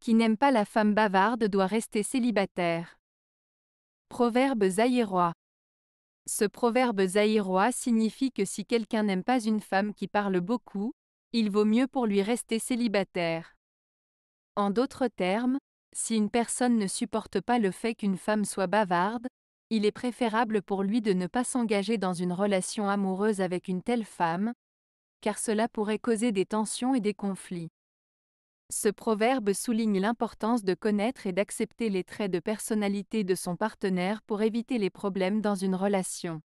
qui n'aime pas la femme bavarde doit rester célibataire. Proverbe zaïrois. Ce proverbe zaïrois signifie que si quelqu'un n'aime pas une femme qui parle beaucoup, il vaut mieux pour lui rester célibataire. En d'autres termes, si une personne ne supporte pas le fait qu'une femme soit bavarde, il est préférable pour lui de ne pas s'engager dans une relation amoureuse avec une telle femme, car cela pourrait causer des tensions et des conflits. Ce proverbe souligne l'importance de connaître et d'accepter les traits de personnalité de son partenaire pour éviter les problèmes dans une relation.